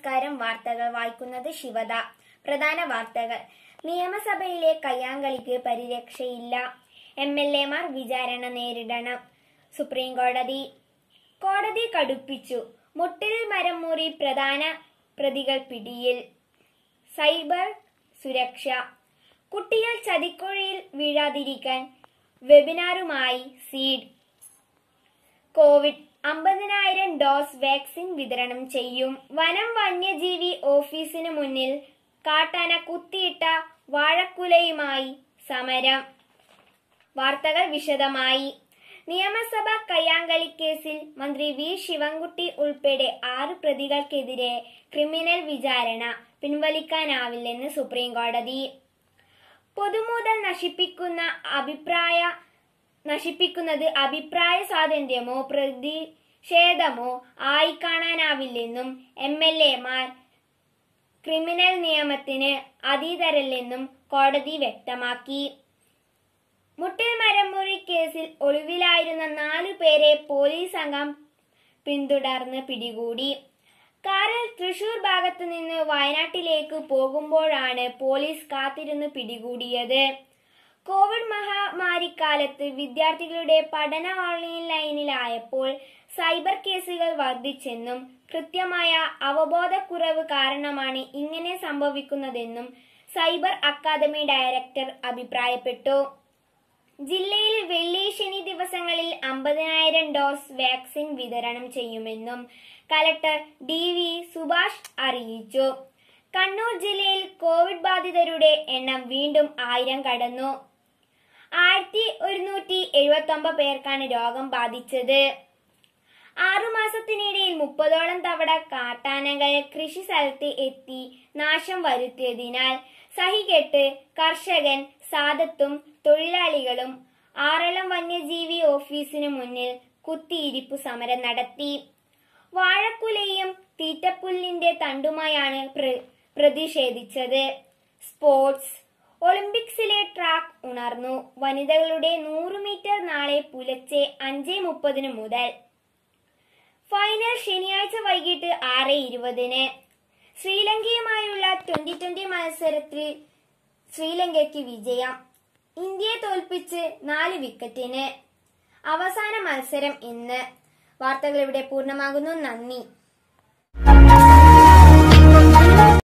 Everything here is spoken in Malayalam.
നമസ്കാരം വാർത്തകൾ വായിക്കുന്നത് ശിവദ പ്രധാന വാർത്തകൾ നിയമസഭയിലെ കയ്യാങ്കളിക്ക് പരിരക്ഷയില്ല എം എൽ മാർ വിചാരണ നേരിടണം സുപ്രീം കോടതി കോടതി കടുപ്പിച്ചു മുട്ടിൽ മരം മുറി പ്രധാന പ്രതികൾ പിടിയിൽ സൈബർ സുരക്ഷ കുട്ടികൾ ചതിക്കുഴിയിൽ വീഴാതിരിക്കാൻ വെബിനാറുമായി സീഡ് കോവിഡ് അമ്പതിനായിരം ഡോസ് വാക്സിൻ വിതരണം ചെയ്യും വനം വന്യജീവി ഓഫീസിന് മുന്നിൽ കാട്ടാന കുത്തിയിട്ട വാഴക്കുലയുമായി സമരം വാർത്തകൾ വിശദമായി നിയമസഭ കയ്യാങ്കളി കേസിൽ മന്ത്രി വി ശിവൻകുട്ടി ഉൾപ്പെടെ ആറ് പ്രതികൾക്കെതിരെ ക്രിമിനൽ വിചാരണ പിൻവലിക്കാനാവില്ലെന്ന് സുപ്രീം കോടതി പൊതുമുതൽ നശിപ്പിക്കുന്ന അഭിപ്രായ നശിപ്പിക്കുന്നത് അഭിപ്രായ സ്വാതന്ത്ര്യമോ പ്രതിഷേധമോ ആയി കാണാനാവില്ലെന്നും എം എൽ എമാർ ക്രിമിനൽ നിയമത്തിന് അതീതരല്ലെന്നും കോടതി വ്യക്തമാക്കി മുട്ടൽ മരമുറി കേസിൽ ഒളിവിലായിരുന്ന നാലു പേരെ പോലീസ് സംഘം പിന്തുടർന്ന് പിടികൂടി കാറിൽ തൃശൂർ ഭാഗത്തു നിന്ന് വയനാട്ടിലേക്ക് പോകുമ്പോഴാണ് പോലീസ് കാത്തിരുന്ന് പിടികൂടിയത് കോവിഡ് മഹാമാരിക്കാലത്ത് വിദ്യാർത്ഥികളുടെ പഠന ഓൺലൈൻ സൈബർ കേസുകൾ വർദ്ധിച്ചെന്നും കൃത്യമായ അവബോധക്കുറവ് കാരണമാണ് ഇങ്ങനെ സംഭവിക്കുന്നതെന്നും സൈബർ അക്കാദമി ഡയറക്ടർ അഭിപ്രായപ്പെട്ടു ജില്ലയിൽ വെള്ളി ശനി ദിവസങ്ങളിൽ അമ്പതിനായിരം ഡോസ് വാക്സിൻ വിതരണം ചെയ്യുമെന്നും കലക്ടർ ഡി വി സുഭാഷ് അറിയിച്ചു കണ്ണൂർ ജില്ലയിൽ കോവിഡ് ബാധിതരുടെ എണ്ണം വീണ്ടും ആയിരം കടന്നു ആയിരത്തി ഒരുന്നൂറ്റി എഴുപത്തി ഒമ്പത് പേർക്കാണ് രോഗം ബാധിച്ചത് ആറുമാസത്തിനിടയിൽ മുപ്പതോളം തവണ കാട്ടാനകൾ കൃഷി സ്ഥലത്ത് എത്തി നാശം വരുത്തിയതിനാൽ സഹികെട്ട് കർഷകൻ സാദത്തും തൊഴിലാളികളും ആറളം വന്യജീവി ഓഫീസിന് മുന്നിൽ കുത്തിയിരിപ്പു സമരം നടത്തി വാഴക്കുലയും തീറ്റപ്പുല്ലിന്റെ തണ്ടുമായാണ് പ്രതിഷേധിച്ചത് സ്പോർട്സ് ഒളിമ്പിക്സിലെ ട്രാക്ക് ഉണർന്നു വനിതകളുടെ നൂറ് മീറ്റർ നാളെ പുലർച്ചെ അഞ്ച് മുപ്പതിന് മുതൽ ഫൈനൽ ശനിയാഴ്ച വൈകിട്ട് ആറ് ഇരുപതിന് ശ്രീലങ്കയുമായുള്ള ട്വന്റി ട്വന്റി മത്സരത്തിൽ ശ്രീലങ്കയ്ക്ക് വിജയം ഇന്ത്യയെ തോൽപ്പിച്ച് നാല് വിക്കറ്റിന് അവസാന മത്സരം ഇന്ന് വാർത്തകൾ ഇവിടെ പൂർണ്ണമാകുന്നു നന്ദി